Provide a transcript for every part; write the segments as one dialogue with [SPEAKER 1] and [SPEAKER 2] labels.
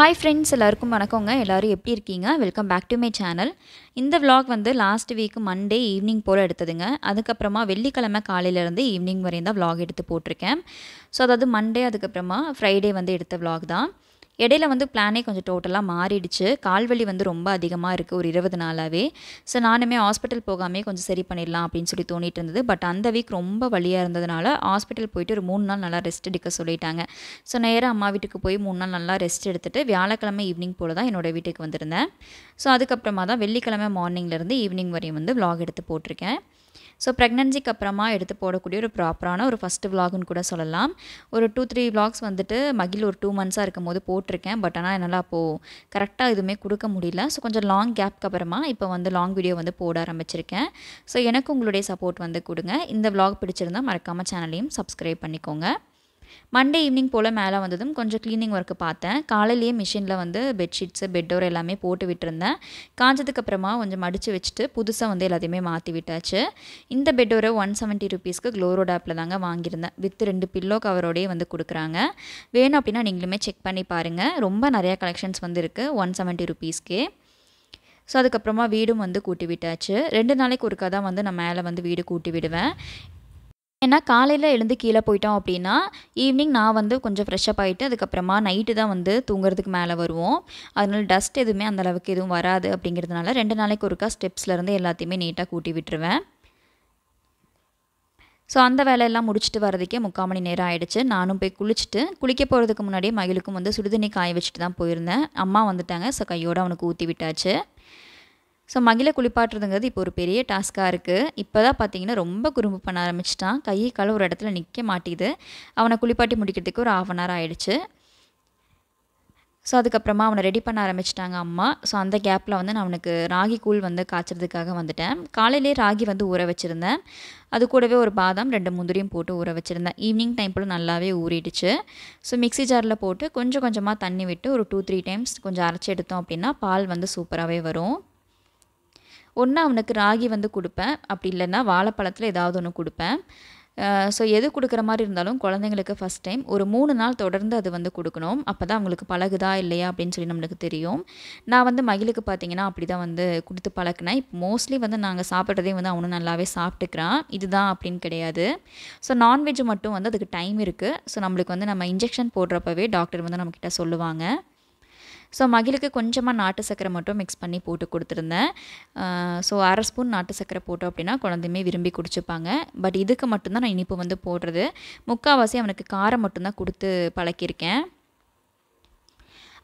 [SPEAKER 1] hi friends எல்லாருக்கும் வணக்கங்க எல்லோரும் எப்படி இருக்கீங்க welcome back to my channel இந்த விலாக் வந்து லாஸ்ட் வீக் மண்டே ஈவினிங் போல் எடுத்ததுங்க அதுக்கப்புறமா வெள்ளிக்கிழமை காலையிலேருந்து ஈவினிங் வரையும் தான் விலாக் எடுத்து போட்டிருக்கேன் ஸோ அதாவது மண்டே அதுக்கப்புறமா ஃப்ரைடே வந்து எடுத்த விலாக் தான் இடையில வந்து பிளானே கொஞ்சம் டோட்டலாக மாறிடுச்சு கால்வலி வந்து ரொம்ப அதிகமாக இருக்குது ஒரு இருபது நாளாகவே ஸோ நானுமே ஹாஸ்பிட்டல் போகாமே கொஞ்சம் சரி பண்ணிடலாம் அப்படின்னு சொல்லி தோணிட்டு இருந்தது பட் அந்த வீக் ரொம்ப வழியாக இருந்ததுனால ஹாஸ்பிட்டல் போயிட்டு ஒரு மூணு நாள் நல்லா ரெஸ்ட் எடுக்க சொல்லிட்டாங்க ஸோ நேராக அம்மா வீட்டுக்கு போய் மூணு நாள் நல்லா ரெஸ்ட் எடுத்துகிட்டு வியாழக்கிழமை ஈவினிங் போல் தான் என்னோடய வீட்டுக்கு வந்திருந்தேன் ஸோ அதுக்கப்புறமா தான் வெள்ளிக்கிழமை மார்னிங்லேருந்து ஈவினிங் வரையும் வந்து விலாக் எடுத்து போட்டிருக்கேன் ஸோ ப்ரெக்னன்சிக்கு அப்புறமா எடுத்து போடக்கூடிய ஒரு ப்ராப்பரான ஒரு ஃபஸ்ட்டு விலாகுன்னு கூட சொல்லலாம் ஒரு டூ த்ரீ விலாக்ஸ் வந்துட்டு மகிழ் ஒரு டூ மந்த்ஸாக இருக்கும் போது போட்டிருக்கேன் பட் ஆனால் என்னால் அப்போது கரெக்டாக எதுவுமே கொடுக்க முடியல ஸோ கொஞ்சம் லாங் கேப்க்கு அப்புறமா இப்போ வந்து லாங் வீடியோ வந்து போட ஆரம்பிச்சிருக்கேன் ஸோ எனக்கு உங்களுடைய சப்போர்ட் வந்து கொடுங்க இந்த விலாக் பிடிச்சிருந்தால் மறக்காமல் சேனலையும் சப்ஸ்கிரைப் பண்ணிக்கோங்க மண்டே ஈவினிங் போல் மேலே வந்ததும் கொஞ்சம் க்ளீனிங் ஒர்க்கு பார்த்தேன் காலையிலேயே மிஷினில் வந்து பெட்ஷீட்ஸு பெட்டோர் எல்லாமே போட்டு விட்டுருந்தேன் காஞ்சதுக்கப்புறமா கொஞ்சம் மடித்து வச்சுட்டு புதுசாக வந்து எல்லாத்தையுமே மாற்றி விட்டாச்சு இந்த பெட்டோரை ஒன் செவன்ட்டி ருபீஸ்க்கு க்ளோரோட ஆப்பில் தாங்க வாங்கியிருந்தேன் வித் ரெண்டு பில்லோ கவரோடையே வந்து கொடுக்குறாங்க வேணும் அப்படின்னா நீங்களுமே செக் பண்ணி பாருங்கள் ரொம்ப நிறையா கலெக்ஷன்ஸ் வந்து இருக்குது ஒன் செவன்ட்டி ருபீஸ்க்கே ஸோ அதுக்கப்புறமா வீடும் வந்து கூட்டி விட்டாச்சு ரெண்டு நாளைக்கு ஒருக்கா தான் வந்து நான் மேலே வந்து வீடு கூட்டி விடுவேன் ஏன்னா காலையில் எழுந்து கீழே போயிட்டோம் அப்படின்னா ஈவினிங் நான் வந்து கொஞ்சம் ஃப்ரெஷ்ஷப் ஆகிட்டு அதுக்கப்புறமா நைட்டு தான் வந்து தூங்குறதுக்கு மேலே வருவோம் அதனால் டஸ்ட் எதுவுமே அந்தளவுக்கு எதுவும் வராது அப்படிங்கிறதுனால ரெண்டு நாளைக்கு ஒருக்கா ஸ்டெப்ஸ்லேருந்து எல்லாத்தையுமே நீட்டாக கூட்டி விட்டுருவேன் ஸோ அந்த வேலையெல்லாம் முடிச்சுட்டு வரதுக்கே முக்கால் மணி நேரம் ஆகிடுச்சு நானும் போய் குளிச்சுட்டு குளிக்க போகிறதுக்கு முன்னாடியே மகிழுக்கும் வந்து சுடுதண்ணி காய வச்சுட்டு தான் போயிருந்தேன் அம்மா வந்துட்டாங்க ஸோ கையோடு அவனுக்கு ஊற்றி விட்டாச்சு ஸோ மகிழ குளிப்பாட்டுறதுங்கிறது இப்போ ஒரு பெரிய டாஸ்க்காக இருக்குது இப்போ தான் பார்த்தீங்கன்னா ரொம்ப குறும்பு பண்ண ஆரம்பிச்சிட்டான் கை கலை ஒரு இடத்துல நிற்க மாட்டேது அவனை குளிப்பாட்டி முடிக்கிறதுக்கு ஒரு ஆஃப் அன் ஹவர் ஆகிடுச்சு ஸோ அதுக்கப்புறமா அவனை ரெடி பண்ண ஆரம்பிச்சிட்டாங்க அம்மா ஸோ அந்த கேப்பில் வந்து நான் அவனுக்கு ராகி கூழ் வந்து காய்ச்சறதுக்காக வந்துட்டேன் காலையிலே ராகி வந்து ஊற வச்சுருந்தேன் அது கூடவே ஒரு பாதாம் ரெண்டு முந்திரியும் போட்டு ஊற வச்சுருந்தேன் ஈவினிங் டைம் போல் நல்லாவே ஊறிடுச்சு ஸோ மிக்சி ஜாரில் போட்டு கொஞ்சம் கொஞ்சமாக தண்ணி விட்டு ஒரு டூ த்ரீ டைம்ஸ் கொஞ்சம் அரைச்சி எடுத்தோம் அப்படின்னா பால் வந்து சூப்பராகவே வரும் ஒன்று அவனுக்கு ராகி வந்து கொடுப்பேன் அப்படி இல்லைன்னா வாழைப்பழத்தில் ஏதாவது ஒன்று கொடுப்பேன் ஸோ எது கொடுக்குற மாதிரி இருந்தாலும் குழந்தைங்களுக்கு ஃபஸ்ட் டைம் ஒரு மூணு நாள் தொடர்ந்து அது வந்து கொடுக்கணும் அப்போ தான் அவங்களுக்கு பழகுதா இல்லையா அப்படின்னு சொல்லி நம்மளுக்கு தெரியும் நான் வந்து மகிழுக்கு பார்த்தீங்கன்னா அப்படி தான் வந்து கொடுத்து பழக்கினேன் இப்போ மோஸ்ட்லி வந்து நாங்கள் சாப்பிட்றதே வந்து அவனும் நல்லாவே சாப்பிட்டுக்கிறான் இதுதான் அப்படின்னு கிடையாது ஸோ நான்வெஜ் மட்டும் வந்து அதுக்கு டைம் இருக்குது ஸோ நம்மளுக்கு வந்து நம்ம இன்ஜெக்ஷன் போடுறப்பவே டாக்டர் வந்து நம்மக்கிட்ட சொல்லுவாங்க ஸோ மகிழுக்கு கொஞ்சமாக நாட்டு சக்கரை மட்டும் மிக்ஸ் பண்ணி போட்டு கொடுத்துருந்தேன் ஸோ அரை ஸ்பூன் நாட்டு சக்கரை போட்டோம் அப்படின்னா குழந்தையுமே விரும்பி குடிச்சுப்பாங்க பட் இதுக்கு மட்டும்தான் நான் இனிப்பு வந்து போடுறது முக்கால்வாசி அவனுக்கு காரம் மட்டும்தான் கொடுத்து பழக்கியிருக்கேன்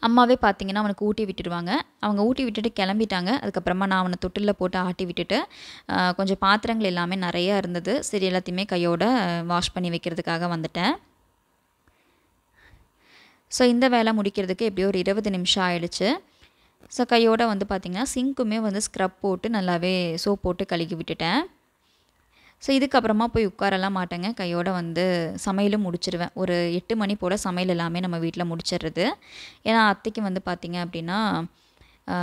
[SPEAKER 1] அம்மாவே பார்த்தீங்கன்னா அவனுக்கு ஊட்டி விட்டுடுவாங்க அவங்க ஊட்டி விட்டுட்டு கிளம்பிட்டாங்க அதுக்கப்புறமா நான் அவனை தொட்டிலில் போட்டு ஆட்டி விட்டுட்டு கொஞ்சம் பாத்திரங்கள் எல்லாமே நிறையா இருந்தது சரி எல்லாத்தையுமே கையோட வாஷ் பண்ணி வைக்கிறதுக்காக வந்துட்டேன் ஸோ இந்த வேலை முடிக்கிறதுக்கு எப்படியோ ஒரு இருபது நிமிஷம் ஆயிடுச்சு ஸோ கையோடு வந்து பார்த்திங்கன்னா சிங்க்குமே வந்து ஸ்க்ரப் போட்டு நல்லாவே சோப் போட்டு கழுகி விட்டுட்டேன் ஸோ இதுக்கப்புறமா போய் உட்காரலாம் மாட்டேங்க கையோடு வந்து சமையலும் முடிச்சிருவேன் ஒரு எட்டு மணி போல் சமையல் எல்லாமே நம்ம வீட்டில் முடிச்சிடுறது ஏன்னா அத்தைக்கு வந்து பார்த்திங்க அப்படின்னா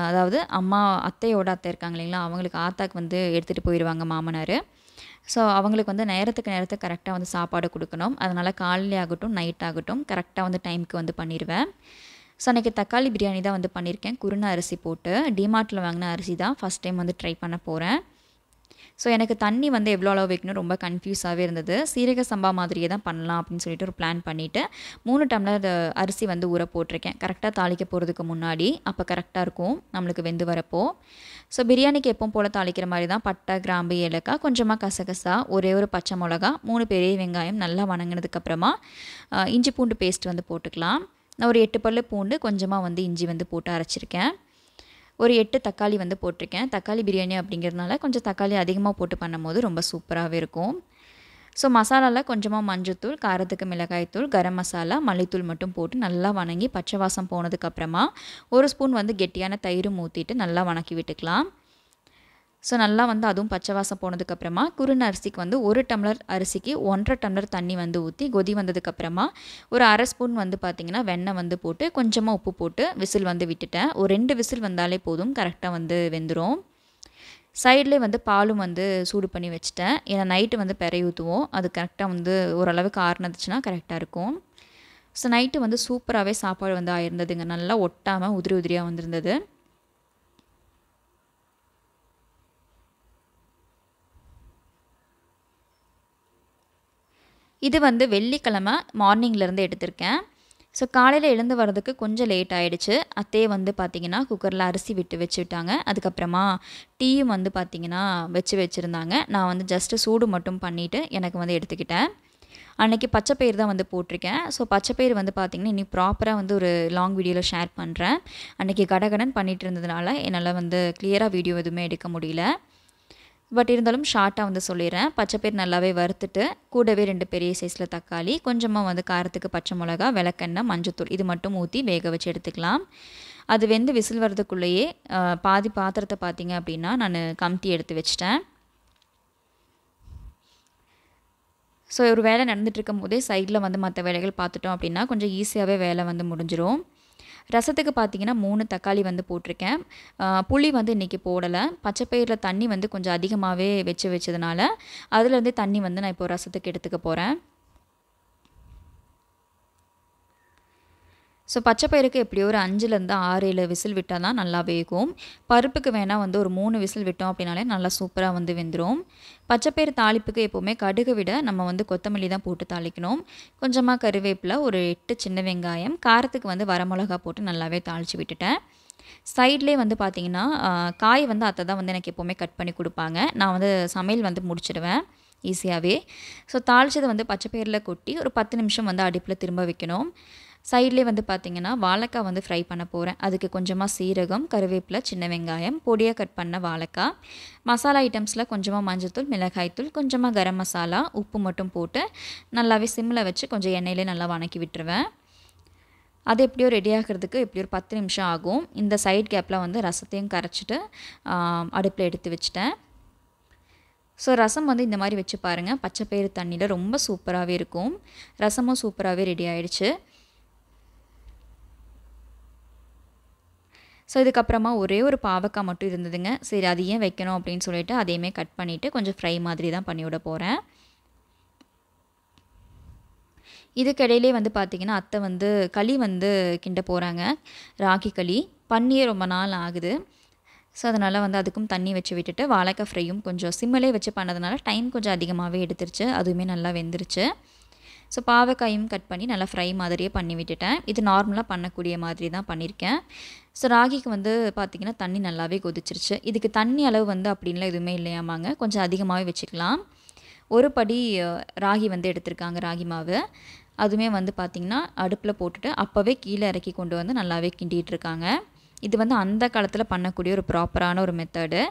[SPEAKER 1] அதாவது அம்மா அத்தையோட அத்தை இருக்காங்க இல்லைங்களா அவங்களுக்கு ஆத்தாக்கு வந்து எடுத்துகிட்டு போயிடுவாங்க மாமனார் ஸோ அவங்களுக்கு வந்து நேரத்துக்கு நேரத்துக்கு கரெக்டாக வந்து சாப்பாடு கொடுக்கணும் அதனால் காலையிலே ஆகட்டும் நைட் ஆகட்டும் கரெக்டாக வந்து டைமுக்கு வந்து பண்ணிடுவேன் ஸோ அன்றைக்கி தக்காளி பிரியாணி தான் வந்து பண்ணியிருக்கேன் குருணை அரிசி போட்டு டிமார்ட்டில் வாங்கின அரிசி தான் ஃபஸ்ட் டைம் வந்து ட்ரை பண்ண போகிறேன் ஸோ எனக்கு தண்ணி வந்து எவ்வளோ அளவு வைக்கணும் ரொம்ப கன்ஃபியூஸாகவே இருந்தது சீரக சம்பா மாதிரியே தான் பண்ணலாம் அப்படின்னு சொல்லிட்டு ஒரு பிளான் பண்ணிவிட்டு மூணு டம்ளர் அரிசி வந்து ஊற போட்டிருக்கேன் கரெக்டாக தாளிக்க போகிறதுக்கு முன்னாடி அப்போ கரெக்டாக இருக்கும் நம்மளுக்கு வெந்து வரப்போ ஸோ பிரியாணிக்கு எப்பவும் போல் தாளிக்கிற மாதிரி தான் பட்டை கிராம்பு ஏலக்காய் கொஞ்சமாக கசகசா ஒரே ஒரு பச்சை மிளகா மூணு பெரிய வெங்காயம் நல்லா வணங்கினதுக்கப்புறமா இஞ்சி பூண்டு பேஸ்ட் வந்து போட்டுக்கலாம் நான் ஒரு எட்டு பல்லு பூண்டு கொஞ்சமாக வந்து இஞ்சி வந்து போட்டு அரைச்சிருக்கேன் ஒரு எட்டு தக்காளி வந்து போட்டிருக்கேன் தக்காளி பிரியாணி அப்படிங்கிறதுனால கொஞ்சம் தக்காளி அதிகமாக போட்டு பண்ணும்போது ரொம்ப சூப்பராகவே இருக்கும் ஸோ மசாலாவில் கொஞ்சமாக மஞ்சத்தூள் காரத்துக்கு மிளகாய்த்தூள் கரம் மசாலா மல்லித்தூள் மட்டும் போட்டு நல்லா வணங்கி பச்சை வாசம் போனதுக்கப்புறமா ஒரு ஸ்பூன் வந்து கெட்டியான தயிரும் ஊற்றிட்டு நல்லா வணக்கி விட்டுக்கலாம் ஸோ நல்லா வந்து அதுவும் பச்சை வாசம் போனதுக்கப்புறமா குருண அரிசிக்கு வந்து ஒரு டம்ளர் அரிசிக்கு ஒன்றரை டம்ளர் தண்ணி வந்து ஊற்றி கொதி வந்ததுக்கப்புறமா ஒரு அரை ஸ்பூன் வந்து பார்த்திங்கன்னா வெண்ணெய் வந்து போட்டு கொஞ்சமாக உப்பு போட்டு விசில் வந்து விட்டுட்டேன் ஒரு ரெண்டு விசில் வந்தாலே போதும் கரெக்டாக வந்து வெந்துடும் சைட்லேயே வந்து பாலும் வந்து சூடு பண்ணி வச்சுட்டேன் ஏன்னா நைட்டு வந்து பெறைய ஊற்றுவோம் அது கரெக்டாக வந்து ஓரளவுக்கு ஆறுனதுச்சுன்னா கரெக்டாக இருக்கும் ஸோ நைட்டு வந்து சூப்பராகவே சாப்பாடு வந்து ஆயிருந்ததுங்க நல்லா ஒட்டாமல் உதிரி உதிரியாக வந்திருந்தது இது வந்து வெள்ளிக்கிழமை மார்னிங்லேருந்து எடுத்திருக்கேன் ஸோ காலையில் எழுந்து வர்றதுக்கு கொஞ்சம் லேட் ஆகிடுச்சு அத்தையே வந்து பார்த்திங்கன்னா குக்கரில் அரிசி விட்டு வச்சுட்டாங்க அதுக்கப்புறமா டீயும் வந்து பார்த்திங்கன்னா வச்சு வச்சுருந்தாங்க நான் வந்து ஜஸ்ட்டு சூடு மட்டும் பண்ணிவிட்டு எனக்கு வந்து எடுத்துக்கிட்டேன் அன்றைக்கி பச்சைப்பயிர் தான் வந்து போட்டிருக்கேன் ஸோ பச்சைப்பயிர் வந்து பார்த்திங்கன்னா இன்றைக்கி ப்ராப்பராக வந்து ஒரு லாங் வீடியோவில் ஷேர் பண்ணுறேன் அன்றைக்கி கடகடன் பண்ணிகிட்டு இருந்ததுனால என்னால் வந்து கிளியராக வீடியோ எதுவுமே எடுக்க முடியல பட் இருந்தாலும் ஷார்ட்டாக வந்து சொல்லிடுறேன் பச்சைப்பயிர் நல்லாவே வறுத்துட்டு கூடவே ரெண்டு பெரிய சைஸில் தக்காளி கொஞ்சமாக வந்து காரத்துக்கு பச்சை மிளகா விளக்கெண்ணெய் மஞ்சத்தூள் இது மட்டும் ஊற்றி வேக வச்சு எடுத்துக்கலாம் அது வெந்து விசில் வர்றதுக்குள்ளேயே பாதி பாத்திரத்தை பார்த்தீங்க அப்படின்னா நான் கம்தி எடுத்து வச்சிட்டேன் ஸோ ஒரு வேலை நடந்துகிட்ருக்கும் போதே சைடில் வந்து மற்ற வேலைகள் பார்த்துட்டோம் அப்படின்னா கொஞ்சம் ஈஸியாகவே வேலை வந்து முடிஞ்சிடும் ரசத்துக்கு பார்த்தீங்கன்னா மூணு தக்காளி வந்து போட்டிருக்கேன் புளி வந்து இன்றைக்கி போடலை பச்சைப்பயிரில் தண்ணி வந்து கொஞ்சம் அதிகமாகவே வச்சு வச்சதுனால அதில் வந்து தண்ணி வந்து நான் இப்போ ரசத்துக்கு எடுத்துக்க போகிறேன் ஸோ பச்சை பயிருக்கு எப்படியோ ஒரு அஞ்சுலேருந்து ஆறு ஏழு விசில் விட்டால் தான் நல்லா வேகும் பருப்புக்கு வேணால் வந்து ஒரு மூணு விசில் விட்டோம் அப்படின்னாலே நல்லா சூப்பராக வந்து வெந்துடும் பச்சைப்பயிர் தாளிப்புக்கு எப்போவுமே கடுகு விட நம்ம வந்து கொத்தமல்லி தான் போட்டு தாளிக்கணும் கொஞ்சமாக கருவேப்பில் ஒரு எட்டு சின்ன வெங்காயம் காரத்துக்கு வந்து வரமிளகா போட்டு நல்லாவே தாளித்து விட்டுட்டேன் சைட்லேயே வந்து பார்த்திங்கன்னா காய் வந்து அத்தை தான் வந்து எனக்கு எப்போவுமே கட் பண்ணி கொடுப்பாங்க நான் வந்து சமையல் வந்து முடிச்சிடுவேன் ஈஸியாகவே ஸோ தாளித்ததை வந்து பச்சைப்பயிரில் கொட்டி ஒரு பத்து நிமிஷம் வந்து அடுப்பில் திரும்ப வைக்கணும் சைட்லேயே வந்து பார்த்திங்கன்னா வாழைக்காய் வந்து ஃப்ரை பண்ண போகிறேன் அதுக்கு கொஞ்சமாக சீரகம் கருவேப்பிலை சின்ன வெங்காயம் பொடியாக கட் பண்ண வாழைக்காய் மசாலா ஐட்டம்ஸில் கொஞ்சமாக மஞ்சத்தூள் மிளகாய்த்தூள் கொஞ்சமாக கரம் மசாலா உப்பு மட்டும் போட்டு நல்லாவே சிம்மில் வச்சு கொஞ்சம் எண்ணெயிலே நல்லா வணக்கி விட்டுருவேன் அது எப்படியோ ரெடி ஆகிறதுக்கு எப்படியோ ஒரு பத்து நிமிஷம் ஆகும் இந்த சைட் கேப்பில் வந்து ரசத்தையும் கரைச்சிட்டு அடுப்பில் எடுத்து வச்சுட்டேன் ஸோ ரசம் வந்து இந்த மாதிரி வச்சு பாருங்கள் பச்சை பயிறு தண்ணியில் ரொம்ப சூப்பராகவே இருக்கும் ரசமும் சூப்பராகவே ரெடி ஆகிடுச்சு ஸோ இதுக்கப்புறமா ஒரே ஒரு பாவக்காய் மட்டும் இருந்ததுங்க சரி அது ஏன் வைக்கணும் அப்படின்னு சொல்லிட்டு அதையுமே கட் பண்ணிவிட்டு கொஞ்சம் ஃப்ரை மாதிரி தான் பண்ணிவிட போகிறேன் இதுக்கிடையிலே வந்து பார்த்திங்கன்னா அத்தை வந்து களி வந்து கிண்ட போகிறாங்க ராகி களி பண்ணியே ரொம்ப நாள் ஆகுது ஸோ அதனால் வந்து அதுக்கும் தண்ணி வச்சு விட்டுட்டு வாழைக்காய் ஃப்ரையும் கொஞ்சம் சிம்மலே வச்சு பண்ணதுனால டைம் கொஞ்சம் அதிகமாகவே எடுத்துருச்சு அதுவுமே நல்லா வெந்துருச்சு ஸோ பாவக்காயும் கட் பண்ணி நல்லா ஃப்ரை மாதிரியே பண்ணி விட்டுட்டேன் இது நார்மலாக பண்ணக்கூடிய மாதிரி தான் பண்ணியிருக்கேன் ஸோ ராகிக்கு வந்து பார்த்திங்கன்னா தண்ணி நல்லாவே கொதிச்சிருச்சு இதுக்கு தண்ணி அளவு வந்து அப்படின்லாம் எதுவுமே இல்லையாமாங்க கொஞ்சம் அதிகமாகவே வச்சுக்கலாம் ஒரு படி ராகி வந்து எடுத்திருக்காங்க ராகி மாவு அதுவுமே வந்து பார்த்திங்கன்னா அடுப்பில் போட்டுட்டு அப்போவே கீழே இறக்கி கொண்டு வந்து நல்லாவே கிண்டிகிட்டு இருக்காங்க இது வந்து அந்த காலத்தில் பண்ணக்கூடிய ஒரு ப்ராப்பரான ஒரு மெத்தடு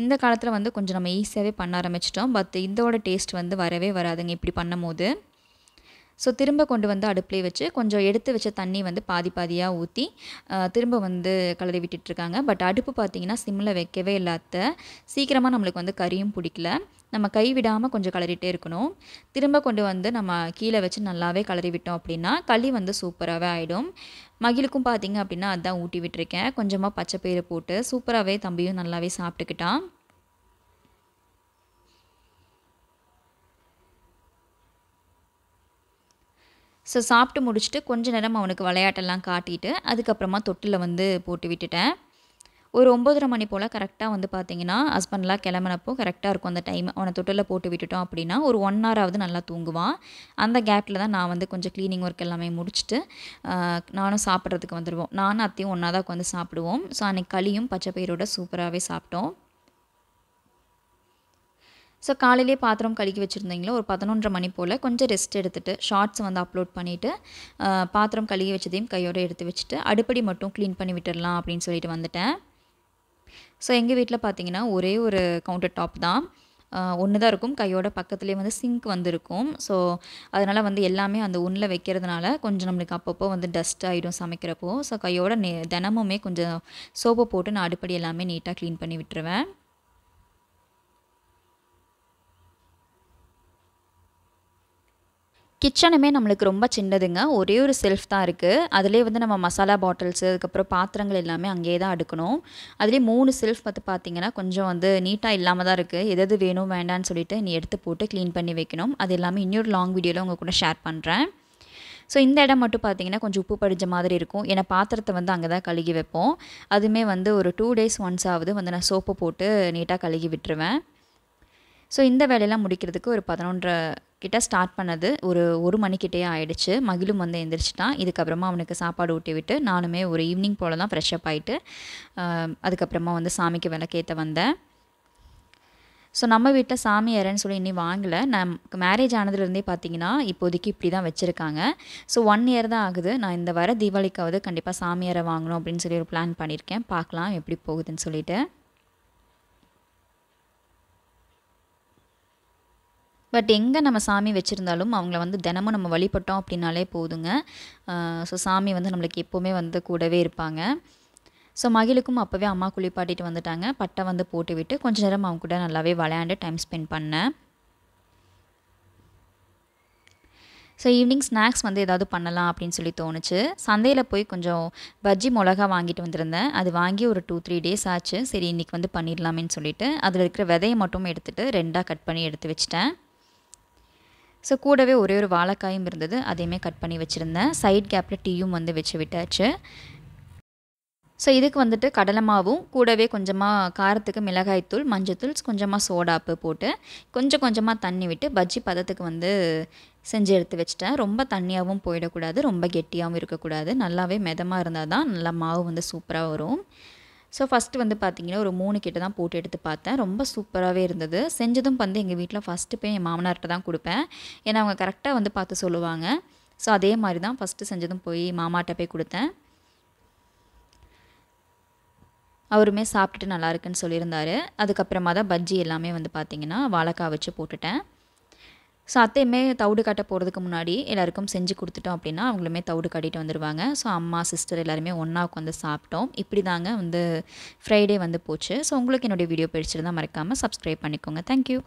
[SPEAKER 1] இந்த காலத்தில் வந்து கொஞ்சம் நம்ம ஈஸியாகவே பண்ண ஆரம்பிச்சிட்டோம் பட் இதோட டேஸ்ட் வந்து வரவே வராதுங்க இப்படி பண்ணும் போது ஸோ திரும்ப கொண்டு வந்து அடுப்பிலே வச்சு கொஞ்சம் எடுத்து வச்ச தண்ணி வந்து பாதி பாதியாக ஊற்றி திரும்ப வந்து கலரி விட்டுட்ருக்காங்க பட் அடுப்பு பார்த்திங்கன்னா சிம்மில் வைக்கவே இல்லாத சீக்கிரமாக நம்மளுக்கு வந்து கறியும் பிடிக்கல நம்ம கை விடாமல் கொஞ்சம் கலரிட்டே இருக்கணும் திரும்ப கொண்டு வந்து நம்ம கீழே வச்சு நல்லாவே கலரி விட்டோம் அப்படின்னா களி வந்து சூப்பராகவே ஆகிடும் மகிழுக்கும் பார்த்தீங்க அப்படின்னா அதான் ஊட்டி விட்டுருக்கேன் கொஞ்சமாக பச்சை பயிரை போட்டு சூப்பராகவே தம்பியும் நல்லாவே சாப்பிட்டுக்கிட்டான் ஸோ சாப்பிட்டு முடிச்சுட்டு கொஞ்ச நேரம் அவனுக்கு விளையாட்டெல்லாம் காட்டிட்டு அதுக்கப்புறமா தொட்டில் வந்து போட்டு விட்டுட்டேன் ஒரு ஒம்போதரை மணி போல் கரெக்டாக வந்து பார்த்தீங்கன்னா ஹஸ்பண்ட்லாம் கிளம்பினப்போ கரெக்டாக இருக்கும் அந்த டைம் அவனை தொட்டில் போட்டு விட்டுட்டோம் அப்படின்னா ஒரு ஒன் ஹவராவது நல்லா தூங்குவான் அந்த கேப்பில் தான் நான் வந்து கொஞ்சம் க்ளீனிங் ஒர்க் எல்லாமே முடிச்சுட்டு நானும் சாப்பிட்றதுக்கு வந்துடுவோம் நானும் அத்தையும் ஒன்றா தான் உட்காந்து சாப்பிடுவோம் ஸோ அன்றைக்கி களியும் பச்சை பயிரோட சூப்பராகவே சாப்பிட்டோம் ஸோ காலையிலே பாத்திரம் கழுக்கி வச்சுருந்தீங்களோ ஒரு பதினொன்றரை மணி போல் கொஞ்சம் ரெஸ்ட் எடுத்துகிட்டு ஷார்ட்ஸ் வந்து அப்லோட் பண்ணிவிட்டு பாத்திரம் கழுகி வச்சதையும் கையோடு எடுத்து வச்சுட்டு அடுப்படி மட்டும் க்ளீன் பண்ணி விட்டுடலாம் அப்படின்னு சொல்லிட்டு வந்துட்டேன் ஸோ எங்கள் வீட்டில் பார்த்தீங்கன்னா ஒரே ஒரு கவுண்டர் டாப் தான் ஒன்று தான் இருக்கும் கையோட பக்கத்துலேயே வந்து சிங்க் வந்திருக்கும் ஸோ அதனால் வந்து எல்லாமே அந்த ஒன்றில் வைக்கிறதுனால கொஞ்சம் நம்மளுக்கு அப்பப்போ வந்து டஸ்ட் ஆகிடும் சமைக்கிறப்போ ஸோ கையோட நே தினமுமே கொஞ்சம் சோப்பை போட்டு நான் அடுப்படி எல்லாமே நீட்டாக க்ளீன் பண்ணி விட்டுருவேன் கிச்சனுமே நம்மளுக்கு ரொம்ப சின்னதுங்க ஒரே ஒரு செல்ஃப் தான் இருக்குது அதிலே வந்து நம்ம மசாலா பாட்டில்ஸு அதுக்கப்புறம் பாத்திரங்கள் எல்லாமே அங்கேயே தான் அடுக்கணும் அதுலேயே மூணு செல்ஃப் பார்த்து பார்த்திங்கன்னா கொஞ்சம் வந்து நீட்டாக இல்லாமல் தான் இருக்குது எதாவது வேணும் வேண்டான்னு சொல்லிட்டு நீ எடுத்து போட்டு க்ளீன் பண்ணி வைக்கணும் அது எல்லாமே இன்னொரு லாங் வீடியோவில் உங்கள் கூட ஷேர் பண்ணுறேன் ஸோ இந்த இடம் மட்டும் பார்த்திங்கன்னா கொஞ்சம் உப்பு படிஞ்ச மாதிரி இருக்கும் ஏன்னா பாத்திரத்தை வந்து அங்கே தான் கழுகி வைப்போம் அதுவுமே வந்து ஒரு டூ டேஸ் ஒன்ஸ் ஆகுது வந்து நான் சோப்பு போட்டு நீட்டாக கழுகி விட்டுருவேன் ஸோ இந்த வேலையெல்லாம் முடிக்கிறதுக்கு ஒரு பதினொன்றரை கிட்ட ஸ்டார்ட் பண்ணது ஒரு ஒரு மணிக்கிட்டே ஆயிடுச்சு மகிழும் வந்து எந்திரிச்சிட்டான் இதுக்கப்புறமா அவனுக்கு சாப்பாடு ஊட்டி விட்டு நானுமே ஒரு ஈவினிங் போல் தான் ஃப்ரெஷ் அப் ஆகிட்டு அதுக்கப்புறமா வந்து சாமிக்கு விளக்கேற்ற வந்தேன் ஸோ நம்ம வீட்டில் சாமி யாரன்னு சொல்லி இன்னி வாங்கலை நான் மேரேஜ் ஆனதுலேருந்தே பார்த்தீங்கன்னா இப்போதைக்கு இப்படி தான் வச்சுருக்காங்க ஸோ ஒன் இயர் தான் ஆகுது நான் இந்த வர தீபாவளிக்காவது கண்டிப்பாக சாமியாரை வாங்கணும் அப்படின்னு சொல்லி ஒரு பிளான் பண்ணியிருக்கேன் பார்க்கலாம் எப்படி போகுதுன்னு சொல்லிவிட்டு பட் எங்கே நம்ம சாமி வச்சுருந்தாலும் அவங்கள வந்து தினமும் நம்ம வழிபட்டோம் அப்படின்னாலே போதுங்க ஸோ சாமி வந்து நம்மளுக்கு எப்போவுமே வந்து கூடவே இருப்பாங்க ஸோ மகிழுக்கும் அப்போவே அம்மா குளிப்பாட்டிட்டு வந்துட்டாங்க பட்டை வந்து போட்டு விட்டு கொஞ்ச நேரம் அவங்க கூட நல்லாவே விளையாண்டு டைம் ஸ்பெண்ட் பண்ணேன் ஸோ ஈவினிங் ஸ்நாக்ஸ் வந்து ஏதாவது பண்ணலாம் அப்படின்னு சொல்லி தோணுச்சு சந்தையில் போய் கொஞ்சம் பஜ்ஜி மிளகா வாங்கிட்டு வந்திருந்தேன் அது வாங்கி ஒரு டூ த்ரீ டேஸ் ஆச்சு சரி இன்றைக்கி வந்து பண்ணிடலாமேன்னு சொல்லிட்டு அதில் இருக்கிற விதையை மட்டும் எடுத்துகிட்டு ரெண்டாக கட் பண்ணி எடுத்து வச்சிட்டேன் ஸோ கூடவே ஒரே ஒரு வாழைக்காயும் இருந்தது அதையுமே கட் பண்ணி வச்சுருந்தேன் சைட் கேப்பில் டீயும் வந்து வச்சு விட்டாச்சு ஸோ இதுக்கு வந்துட்டு கடலை மாவும் கூடவே கொஞ்சமாக காரத்துக்கு மிளகாய்த்தூள் மஞ்சத்தூள் கொஞ்சமாக சோடாப்பு போட்டு கொஞ்சம் கொஞ்சமாக தண்ணி விட்டு பஜ்ஜி பதத்துக்கு வந்து செஞ்சு எடுத்து வச்சிட்டேன் ரொம்ப தண்ணியாகவும் போயிடக்கூடாது ரொம்ப கெட்டியாகவும் இருக்கக்கூடாது நல்லாவே மிதமாக இருந்தால் தான் நல்லா மாவு வந்து சூப்பராக வரும் ஸோ ஃபஸ்ட்டு வந்து பார்த்திங்கன்னா ஒரு மூணு கிட்ட தான் போட்டு எடுத்து பார்த்தேன் ரொம்ப சூப்பராகவே இருந்தது செஞ்சதும் வந்து எங்கள் வீட்டில் ஃபஸ்ட்டு போய் என் மாமனார்கிட்ட தான் கொடுப்பேன் ஏன்னா அவங்க கரெக்டாக வந்து பார்த்து சொல்லுவாங்க ஸோ அதே மாதிரி தான் ஃபஸ்ட்டு செஞ்சதும் போய் மாமாட்ட போய் கொடுத்தேன் அவருமே சாப்பிட்டுட்டு நல்லா இருக்குன்னு சொல்லியிருந்தாரு அதுக்கப்புறமா தான் பஜ்ஜி எல்லாமே வந்து பார்த்திங்கன்னா வாழைக்காய் வச்சு போட்டுட்டேன் ஸோ அத்தையுமே தவிடு காட்ட போகிறதுக்கு முன்னாடி எல்லாருக்கும் செஞ்சு கொடுத்துட்டோம் அப்படின்னா அவங்களுமே தவிடு காட்டிட்டு வந்துடுவாங்க ஸோ அம்மா சிஸ்டர் எல்லாருமே ஒன்றா உட்காந்து சாப்பிட்டோம் இப்படி தாங்க வந்து ஃப்ரைடே வந்து போச்சு ஸோ உங்களுக்கு என்னுடைய வீடியோ பிடிச்சிருந்தால் மறக்காமல் சப்ஸ்கிரைப் பண்ணிக்கோங்க தேங்க்யூ